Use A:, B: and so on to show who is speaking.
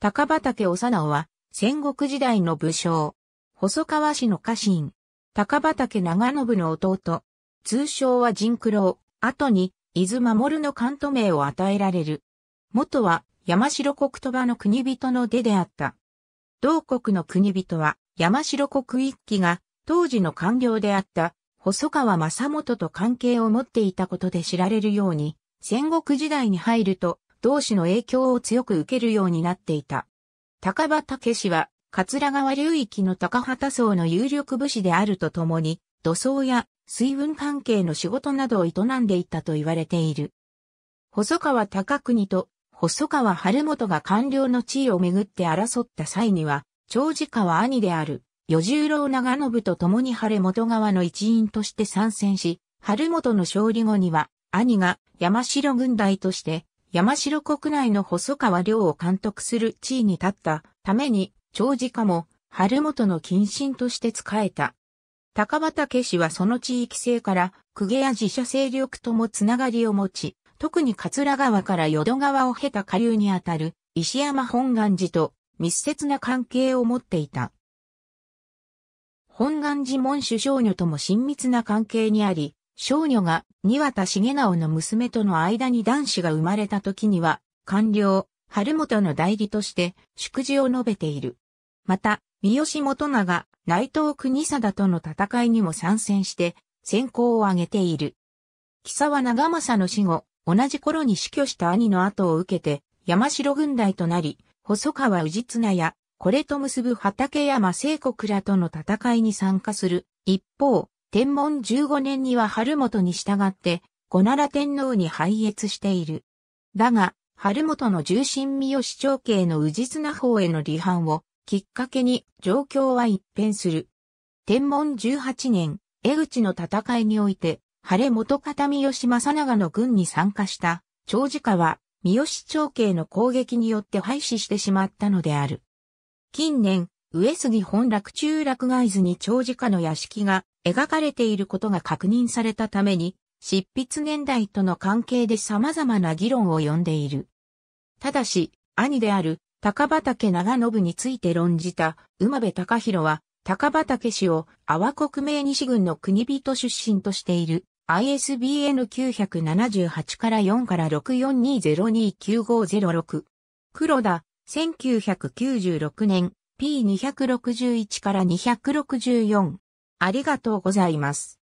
A: 高畑幼さは、戦国時代の武将。細川氏の家臣。高畑長信の弟。通称は人九郎。後に、伊豆守の関東名を与えられる。元は、山城国鳥羽の国人の出であった。同国の国人は、山城国一揆が、当時の官僚であった、細川正元と関係を持っていたことで知られるように、戦国時代に入ると、同志の影響を強く受けるようになっていた。高畑武氏は、桂川流域の高畑層の有力武士であるとともに、土葬や水運関係の仕事などを営んでいたと言われている。細川高国と細川晴元が官僚の地位をめぐって争った際には、長寿川兄である、与十郎長信と共に晴元側の一員として参戦し、晴元の勝利後には、兄が山城軍隊として山城国内の細川亮を監督する地位に立ったために、長寿家も、春元の近親として仕えた。高畑氏はその地域性から、公家や自社勢力ともつながりを持ち、特に桂川から淀川を経た下流にあたる石山本願寺と密接な関係を持っていた。本願寺門主少女とも親密な関係にあり、少女が二田重直の娘との間に男子が生まれた時には、官僚、春元の代理として祝辞を述べている。また、三好元長、内藤国貞との戦いにも参戦して、先行を挙げている。木沢長政の死後、同じ頃に死去した兄の後を受けて、山城軍隊となり、細川氏綱や、これと結ぶ畠山聖国らとの戦いに参加する。一方、天文15年には春元に従って、五奈良天皇に拝謁している。だが、春元の重臣三好長慶の宇治綱法への離反をきっかけに状況は一変する。天文18年、江口の戦いにおいて、晴元方三好正長の軍に参加した長寿家は三好長慶の攻撃によって廃止してしまったのである。近年、上杉本落中落外図に長寿家の屋敷が描かれていることが確認されたために、執筆年代との関係で様々な議論を呼んでいる。ただし、兄である高畑長信について論じた馬部隆弘は、高畑氏を阿波国名西軍の国人出身としている ISBN 978から4から6420295006。黒田、1996年、P261 から264。ありがとうございます。